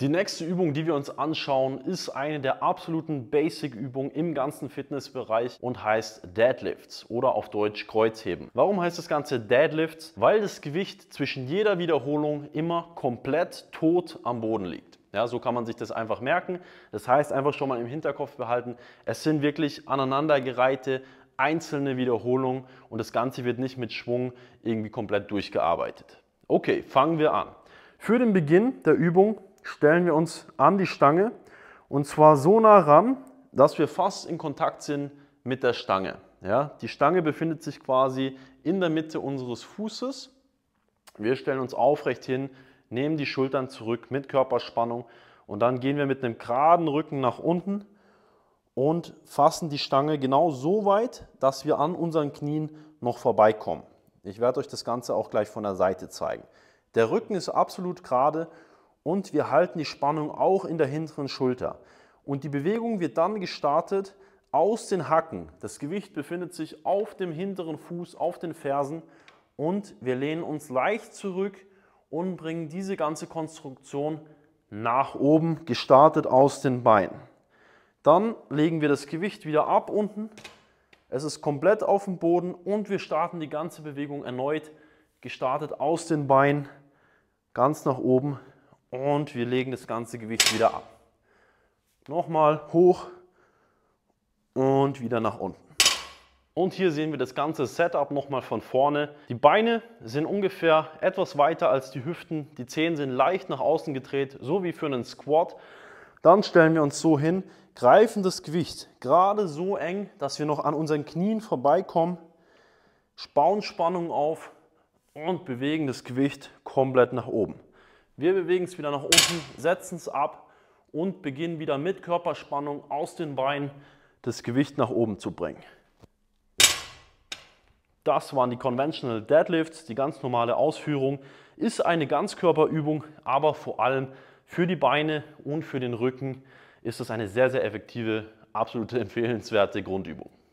Die nächste Übung, die wir uns anschauen, ist eine der absoluten Basic-Übungen im ganzen Fitnessbereich und heißt Deadlifts oder auf Deutsch Kreuzheben. Warum heißt das Ganze Deadlifts? Weil das Gewicht zwischen jeder Wiederholung immer komplett tot am Boden liegt. Ja, so kann man sich das einfach merken. Das heißt, einfach schon mal im Hinterkopf behalten, es sind wirklich aneinandergereihte einzelne Wiederholungen und das Ganze wird nicht mit Schwung irgendwie komplett durchgearbeitet. Okay, fangen wir an. Für den Beginn der Übung stellen wir uns an die Stange und zwar so nah ran, dass wir fast in Kontakt sind mit der Stange. Ja, die Stange befindet sich quasi in der Mitte unseres Fußes. Wir stellen uns aufrecht hin, nehmen die Schultern zurück mit Körperspannung und dann gehen wir mit einem geraden Rücken nach unten und fassen die Stange genau so weit, dass wir an unseren Knien noch vorbeikommen. Ich werde euch das Ganze auch gleich von der Seite zeigen. Der Rücken ist absolut gerade und wir halten die Spannung auch in der hinteren Schulter. Und die Bewegung wird dann gestartet aus den Hacken. Das Gewicht befindet sich auf dem hinteren Fuß, auf den Fersen und wir lehnen uns leicht zurück und bringen diese ganze Konstruktion nach oben, gestartet aus den Beinen. Dann legen wir das Gewicht wieder ab unten. Es ist komplett auf dem Boden und wir starten die ganze Bewegung erneut, gestartet aus den Beinen, ganz nach oben, und wir legen das ganze Gewicht wieder ab. Nochmal hoch und wieder nach unten. Und hier sehen wir das ganze Setup nochmal von vorne. Die Beine sind ungefähr etwas weiter als die Hüften. Die Zehen sind leicht nach außen gedreht, so wie für einen Squat. Dann stellen wir uns so hin, greifen das Gewicht gerade so eng, dass wir noch an unseren Knien vorbeikommen, spauen Spannung auf und bewegen das Gewicht komplett nach oben. Wir bewegen es wieder nach unten, setzen es ab und beginnen wieder mit Körperspannung aus den Beinen das Gewicht nach oben zu bringen. Das waren die Conventional Deadlifts, die ganz normale Ausführung. Ist eine Ganzkörperübung, aber vor allem für die Beine und für den Rücken ist es eine sehr, sehr effektive, absolute empfehlenswerte Grundübung.